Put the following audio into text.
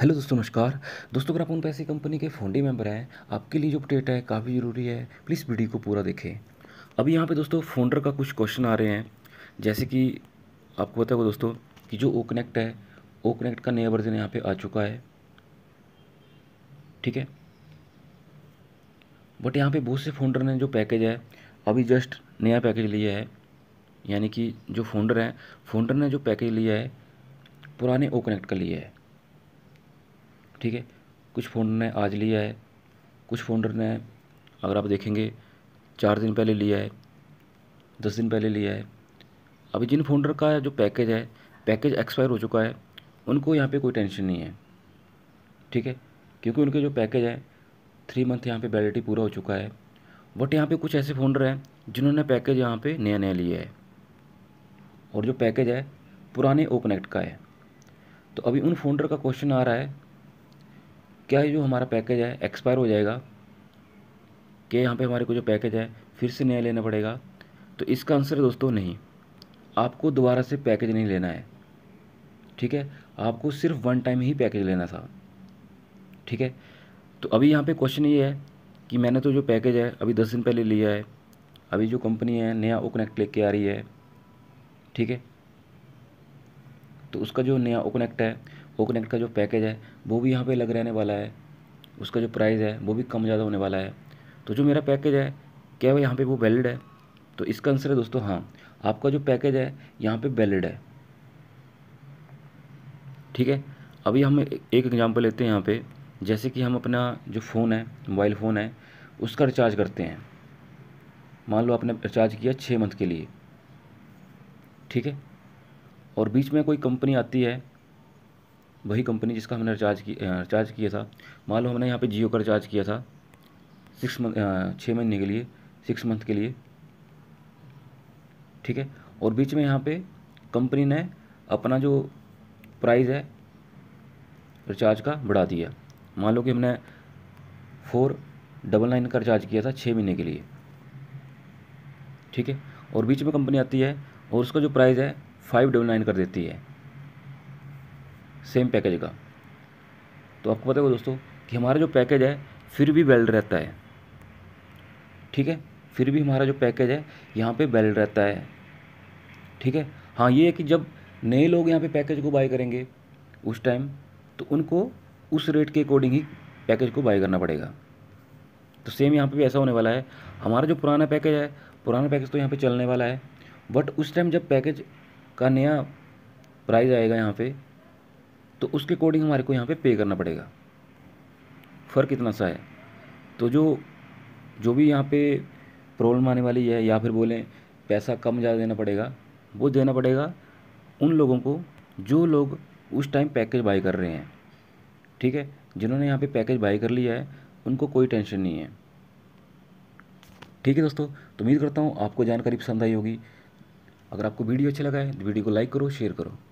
hello दोस्तों नमस्कार दोस्तों अगर आप उन पैसे कंपनी के फाउंडिंग मेंबर हैं आपके लिए जो अपडेट है काफ़ी ज़रूरी है प्लीज़ वीडियो को पूरा देखें अभी यहाँ पे दोस्तों फाउंडर का कुछ क्वेश्चन आ रहे हैं जैसे कि आपको पता होगा दोस्तों कि जो ओ कनेक्ट है ओ कनेक्ट का नया वर्जन यहाँ पर आ चुका है ठीक है बट यहाँ पर बहुत से फाउंडर ने जो पैकेज है अभी जस्ट नया पैकेज लिया है यानी कि जो फाउंडर हैं फाउंडर ने जो पैकेज लिया है पुराने ओ कनेक्ट का लिया है ठीक है कुछ फ़ोन ने आज लिया है कुछ फ़ोन ने अगर आप देखेंगे चार दिन पहले लिया है दस दिन पहले लिया है अभी जिन फोल्डर का जो पैकेज है पैकेज एक्सपायर हो चुका है उनको यहाँ पे कोई टेंशन नहीं है ठीक है क्योंकि उनके जो पैकेज है थ्री मंथ यहाँ पे वैलिडिटी पूरा हो चुका है बट यहाँ पे कुछ ऐसे फोल्डर हैं जिन्होंने पैकेज यहाँ पे नया नया लिया है और जो पैकेज है पुराने ओपनेक्ट का है तो अभी उन फोल्डर का क्वेश्चन आ रहा है क्या है जो हमारा पैकेज है एक्सपायर हो जाएगा कि यहाँ पे हमारे को जो पैकेज है फिर से नया लेना पड़ेगा तो इसका आंसर है दोस्तों नहीं आपको दोबारा से पैकेज नहीं लेना है ठीक है आपको सिर्फ वन टाइम ही पैकेज लेना था ठीक है तो अभी यहाँ पे क्वेश्चन ये है कि मैंने तो जो पैकेज है अभी दस दिन पहले लिया है अभी जो कंपनी है नया ओ कनेक्ट लेके आ रही है ठीक है तो उसका जो नया ओ कनेक्ट है ओ कनेक्ट का जो पैकेज है वो भी यहाँ पे लग रहने वाला है उसका जो प्राइस है वो भी कम ज़्यादा होने वाला है तो जो मेरा पैकेज है क्या यहाँ पे वो वैलिड है तो इसका आंसर है दोस्तों हाँ आपका जो पैकेज है यहाँ पे वैलिड है ठीक है अभी हम एक एग्ज़ाम्पल लेते हैं यहाँ पे जैसे कि हम अपना जो फ़ोन है मोबाइल फ़ोन है उसका रिचार्ज करते हैं मान लो आपने रिचार्ज किया छः मंथ के लिए ठीक है और बीच में कोई कंपनी आती है वही कंपनी जिसका हमने रिचार्ज किया रिचार्ज किया था मान लो हमने यहाँ पे जियो का रिचार्ज किया था सिक्स मंथ छः महीने के लिए सिक्स मंथ के लिए ठीक है और बीच में यहाँ पे कंपनी ने अपना जो प्राइस है रिचार्ज का बढ़ा दिया मान लो कि हमने फोर डबल नाइन का रिचार्ज किया था छः महीने के लिए ठीक है और बीच में कंपनी आती है और उसका जो प्राइस है फाइव डबल नाइन कर देती है सेम पैकेज का तो आपको पता होगा दोस्तों कि हमारा जो पैकेज है फिर भी वैलिड रहता है ठीक है फिर भी हमारा जो पैकेज है यहाँ पे वैलिड रहता है ठीक है हाँ ये है कि जब नए लोग यहाँ पे पैकेज को बाय करेंगे उस टाइम तो उनको उस रेट के अकॉर्डिंग ही पैकेज को बाय करना पड़ेगा तो सेम यहाँ पे भी ऐसा होने वाला है हमारा जो पुराना पैकेज है पुराना पैकेज तो यहाँ पे चलने वाला है बट उस टाइम जब पैकेज का नया प्राइस आएगा यहाँ पे तो उसके अकॉर्डिंग हमारे को यहाँ पे पे करना पड़ेगा फ़र्क इतना सा है तो जो जो भी यहाँ पे प्रॉब्लम आने वाली है या फिर बोलें पैसा कम ज़्यादा देना पड़ेगा वो देना पड़ेगा उन लोगों को जो लोग उस टाइम पैकेज बाई कर रहे हैं ठीक है जिन्होंने यहाँ पे पैकेज बाई कर लिया है उनको कोई टेंशन नहीं है ठीक है दोस्तों तो उम्मीद करता हूँ आपको जानकारी पसंद आई होगी अगर आपको वीडियो अच्छा लगा है तो वीडियो को लाइक करो शेयर करो